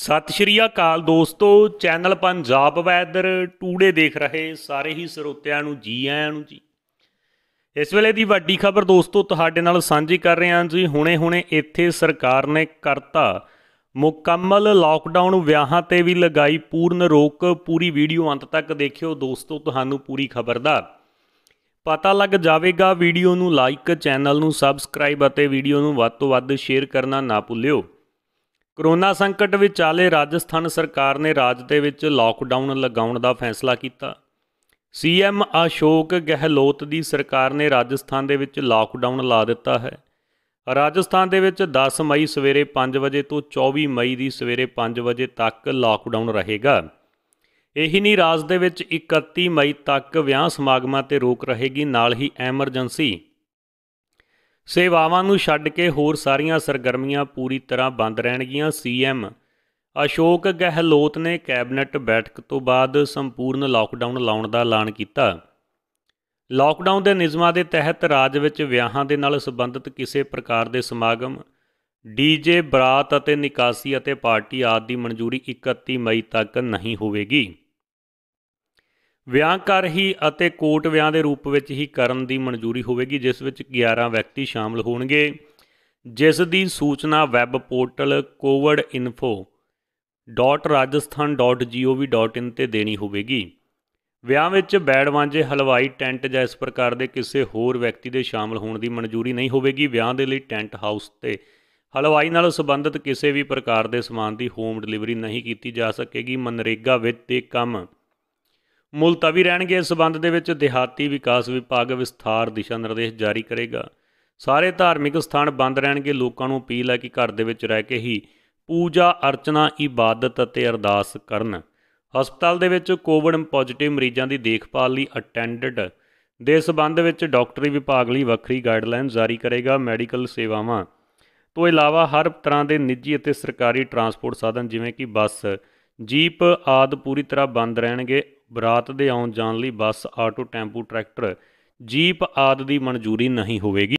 ਸਤਿ ਸ਼੍ਰੀ ਅਕਾਲ ਦੋਸਤੋ channel Punjab weather today ਦੇਖ ਰਹੇ ਸਾਰੇ ਹੀ ਸਰੋਤਿਆਂ ਨੂੰ ਜੀ ਆਇਆਂ ਨੂੰ ਜੀ ਇਸ ਵੇਲੇ ਦੀ ਵੱਡੀ ਖਬਰ ਦੋਸਤੋ ਤੁਹਾਡੇ ਨਾਲ ਸਾਂਝੀ ਕਰ ਰਹੇ ਹਾਂ ਜੀ ਹੁਣੇ-ਹੁਣੇ ਇੱਥੇ ਸਰਕਾਰ ਨੇ ਕਰਤਾ ਮੁਕੰਮਲ ਲਾਕਡਾਊਨ ਵਿਆਹਾਂ ਤੇ ਵੀ ਲਗਾਈ ਪੂਰਨ ਰੋਕ ਪੂਰੀ ਵੀਡੀਓ ਅੰਤ ਤੱਕ ਦੇਖਿਓ ਦੋਸਤੋ ਤੁਹਾਨੂੰ ਪੂਰੀ ਖਬਰ ਦਾ ਪਤਾ ਲੱਗ ਜਾਵੇਗਾ ਵੀਡੀਓ ਨੂੰ ਲਾਈਕ ਚੈਨਲ ਨੂੰ ਸਬਸਕ੍ਰਾਈਬ ਅਤੇ ਵੀਡੀਓ ਨੂੰ ਵੱਧ ਤੋਂ ਵੱਧ ਸ਼ੇਅਰ ਕਰਨਾ ਨਾ ਭੁੱਲਿਓ ਕਰੋਨਾ ਸੰਕਟ ਵਿਚਾਲੇ ਰਾਜਸਥਾਨ ਸਰਕਾਰ ਨੇ ਰਾਜ ਦੇ ਵਿੱਚ ਲਾਕਡਾਊਨ ਲਗਾਉਣ ਦਾ ਫੈਸਲਾ ਕੀਤਾ ਸੀਐਮ ਅਸ਼ੋਕ ਗਹਿਲੋਤ ਦੀ ਸਰਕਾਰ ਨੇ ਰਾਜਸਥਾਨ ਦੇ ਵਿੱਚ ਲਾਕਡਾਊਨ ਲਾ ਦਿੱਤਾ ਹੈ ਰਾਜਸਥਾਨ ਦੇ ਵਿੱਚ 10 ਮਈ ਸਵੇਰੇ 5 ਵਜੇ ਤੋਂ 24 ਮਈ ਦੀ ਸਵੇਰੇ 5 ਵਜੇ ਤੱਕ ਲਾਕਡਾਊਨ ਰਹੇਗਾ ਇਹੀ ਨਹੀਂ ਰਾਜ ਦੇ ਵਿੱਚ 31 ਮਈ ਤੱਕ ਵਿਆਹ ਸਮਾਗਮਾਂ ਤੇ ਰੋਕ ਰਹੇਗੀ ਨਾਲ ਹੀ ਐਮਰਜੈਂਸੀ ਸੇਵਾਵਾਂ ਨੂੰ ਛੱਡ ਕੇ ਹੋਰ ਸਾਰੀਆਂ ਸਰਗਰਮੀਆਂ ਪੂਰੀ ਤਰ੍ਹਾਂ ਬੰਦ ਰਹਿਣਗੀਆਂ ਸੀਐਮ ਅਸ਼ੋਕ ਗਹਿਲੋਤ ਨੇ ਕੈਬਨਿਟ ਬੈਠਕ ਤੋਂ ਬਾਅਦ ਸੰਪੂਰਨ ਲਾਕਡਾਊਨ ਲਾਉਣ ਦਾ ਐਲਾਨ ਕੀਤਾ ਲਾਕਡਾਊਨ ਦੇ ਨਿਯਮਾਂ ਦੇ ਤਹਿਤ ਰਾਜ ਵਿੱਚ ਵਿਆਹਾਂ ਦੇ ਨਾਲ ਸੰਬੰਧਿਤ ਕਿਸੇ ਪ੍ਰਕਾਰ ਦੇ ਸਮਾਗਮ ਡੀਜੇ ਬਰਾਤ ਅਤੇ ਨਿਕਾਸੀ ਅਤੇ ਪਾਰਟੀ ਆਦਿ ਦੀ ਮਨਜ਼ੂਰੀ 31 ਮਈ ਤੱਕ ਨਹੀਂ ਹੋਵੇਗੀ ਵਿਆਹ ਕਰ ਹੀ ਅਤੇ ਕੋਟ ਵਿਆਹ ਦੇ ਰੂਪ ਵਿੱਚ ਹੀ ਕਰਨ ਦੀ ਮਨਜ਼ੂਰੀ ਹੋਵੇਗੀ ਜਿਸ ਵਿੱਚ 11 ਵਿਅਕਤੀ ਸ਼ਾਮਲ ਹੋਣਗੇ ਜਿਸ ਦੀ ਸੂਚਨਾ ਵੈਬ ਪੋਰਟਲ covidinfo.rajasthan.gov.in ਤੇ ਦੇਣੀ ਹੋਵੇਗੀ ਵਿਆਹ ਵਿੱਚ ਬੈੜ ਵਾਂਝੇ ਹਲਵਾਈ ਟੈਂਟ ਜਾਂ ਇਸ ਪ੍ਰਕਾਰ ਦੇ ਕਿਸੇ ਹੋਰ ਵਿਅਕਤੀ ਦੇ ਸ਼ਾਮਲ ਹੋਣ ਦੀ ਮਨਜ਼ੂਰੀ ਨਹੀਂ ਹੋਵੇਗੀ ਵਿਆਹ ਦੇ ਲਈ ਟੈਂਟ ਹਾਊਸ ਤੇ ਹਲਵਾਈ ਨਾਲ ਸੰਬੰਧਿਤ ਕਿਸੇ ਵੀ ਪ੍ਰਕਾਰ ਦੇ ਸਮਾਨ ਦੀ ਹੋਮ ਡਿਲੀਵਰੀ ਨਹੀਂ ਕੀਤੀ ਜਾ ਸਕੇਗੀ ਮਨਰੇਗਾ ਵਿੱਚ ਤੇ ਕੰਮ ਮੁਲਤਵੀ ਰਹਿਣਗੇ ਇਸ ਸਬੰਧ ਦੇ ਵਿੱਚ ਦਿਹਾਤੀ ਵਿਕਾਸ ਵਿਭਾਗ ਵਿਸਥਾਰ ਦਿਸ਼ਾ ਨਿਰਦੇਸ਼ ਜਾਰੀ ਕਰੇਗਾ ਸਾਰੇ ਧਾਰਮਿਕ ਸਥਾਨ ਬੰਦ ਰਹਿਣਗੇ ਲੋਕਾਂ ਨੂੰ ਅਪੀਲ ਹੈ ਕਿ ਘਰ ਦੇ ਵਿੱਚ ਰਹਿ ਕੇ ਹੀ ਪੂਜਾ ਅਰਚਨਾ ਇਬਾਦਤ ਅਤੇ ਅਰਦਾਸ ਕਰਨ ਹਸਪਤਾਲ ਦੇ ਵਿੱਚ ਕੋਵਿਡ ਪੋਜ਼ਿਟਿਵ ਮਰੀਜ਼ਾਂ ਦੀ ਦੇਖਭਾਲ ਲਈ ਅਟੈਂਡਡ ਦੇ ਸਬੰਧ ਵਿੱਚ ਡਾਕਟਰੀ ਵਿਭਾਗ ਲਈ ਵੱਖਰੀ ਗਾਈਡਲਾਈਨ ਜਾਰੀ ਕਰੇਗਾ ਮੈਡੀਕਲ ਸੇਵਾਵਾਂ ਤੋਂ ਇਲਾਵਾ ਹਰ ਤਰ੍ਹਾਂ ਦੇ ਨਿੱਜੀ ਅਤੇ ਸਰਕਾਰੀ ਟਰਾਂਸਪੋਰਟ ਸਾਧਨ ਜਿਵੇਂ ਕਿ ਬੱਸ ਜੀਪ ਆਦਿ ਪੂਰੀ ਤਰ੍ਹਾਂ ਬੰਦ ਰਹਿਣਗੇ ਬਰਾਤ ਦੇ ਆਉਣ ਜਾਣ ਲਈ bus auto tempo tractor jeep ਆਦਿ ਦੀ ਮਨਜ਼ੂਰੀ ਨਹੀਂ ਹੋਵੇਗੀ